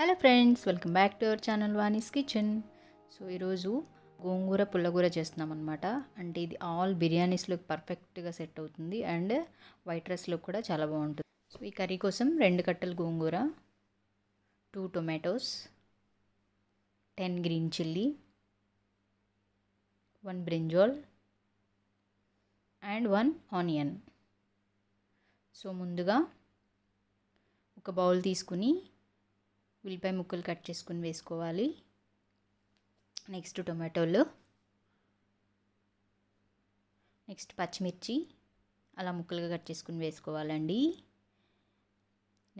hello friends welcome back to our channel Vani's kitchen so ఈరోజు గోంగూర పుల్లగూర చేస్తున్నాం అనమాట అంటే ఇది ఆల్ బిర్యానీస్లోకి పర్ఫెక్ట్గా సెట్ అవుతుంది అండ్ వైట్ రైస్లో కూడా చాలా బాగుంటుంది సో ఈ కర్రీ కోసం రెండు కట్టలు gongura two tomatoes ten green chilli one brinjal and one onion so ముందుగా ఒక బౌల్ తీసుకుని ఉల్లిపాయ ముక్కలు కట్ చేసుకుని వేసుకోవాలి నెక్స్ట్ టొమాటోలు నెక్స్ట్ పచ్చిమిర్చి అలా ముక్కలుగా కట్ చేసుకుని వేసుకోవాలండి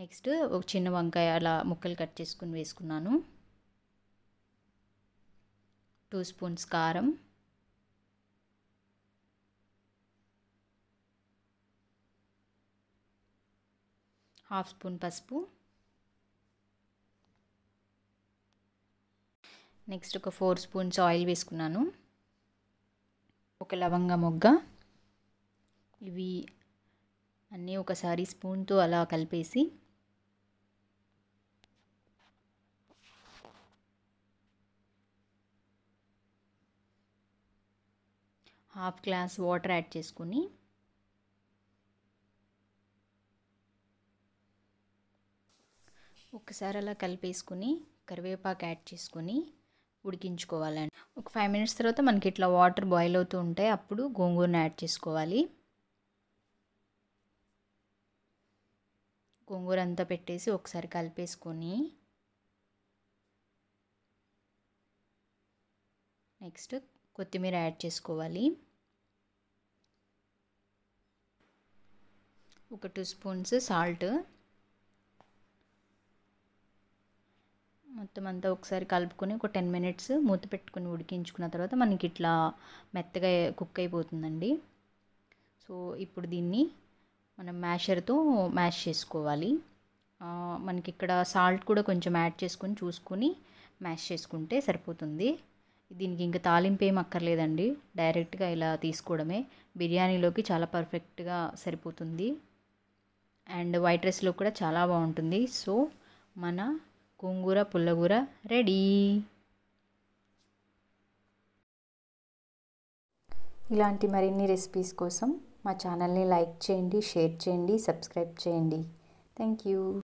నెక్స్ట్ ఒక చిన్న వంకాయ అలా ముక్కలు కట్ చేసుకుని వేసుకున్నాను టూ స్పూన్స్ కారం హాఫ్ స్పూన్ పసుపు నెక్స్ట్ ఒక ఫోర్ స్పూన్స్ ఆయిల్ వేసుకున్నాను ఒక లవంగ మొగ్గ ఇవి అన్నీ ఒకసారి స్పూన్తో అలా కలిపేసి హాఫ్ గ్లాస్ వాటర్ యాడ్ చేసుకుని ఒకసారి అలా కలిపేసుకుని కరివేపాకు యాడ్ చేసుకుని ఉడికించుకోవాలండి ఒక ఫైవ్ మినిట్స్ తర్వాత మనకి ఇట్లా వాటర్ బాయిల్ అవుతూ ఉంటాయి అప్పుడు గోంగూరను యాడ్ చేసుకోవాలి గోంగూర అంతా పెట్టేసి ఒకసారి కలిపేసుకొని నెక్స్ట్ కొత్తిమీర యాడ్ చేసుకోవాలి ఒక టూ స్పూన్స్ సాల్ట్ మొత్తం అంతా ఒకసారి కలుపుకొని ఒక టెన్ మినిట్స్ మూత పెట్టుకుని ఉడికించుకున్న తర్వాత మనకి ఇట్లా మెత్తగా కుక్ అయిపోతుందండి సో ఇప్పుడు దీన్ని మనం మ్యాషర్తో మ్యాష్ చేసుకోవాలి మనకి ఇక్కడ సాల్ట్ కూడా కొంచెం యాడ్ చేసుకొని చూసుకొని మ్యాష్ చేసుకుంటే సరిపోతుంది దీనికి ఇంకా తాలింపు ఏం అక్కర్లేదండి డైరెక్ట్గా ఇలా తీసుకోవడమే బిర్యానీలోకి చాలా పర్ఫెక్ట్గా సరిపోతుంది అండ్ వైట్ రైస్లో కూడా చాలా బాగుంటుంది సో మన గోంగూర పుల్లగూర రెడీ ఇలాంటి మరిన్ని రెసిపీస్ కోసం మా ఛానల్ని లైక్ చేయండి షేర్ చేయండి సబ్స్క్రైబ్ చేయండి థ్యాంక్ యూ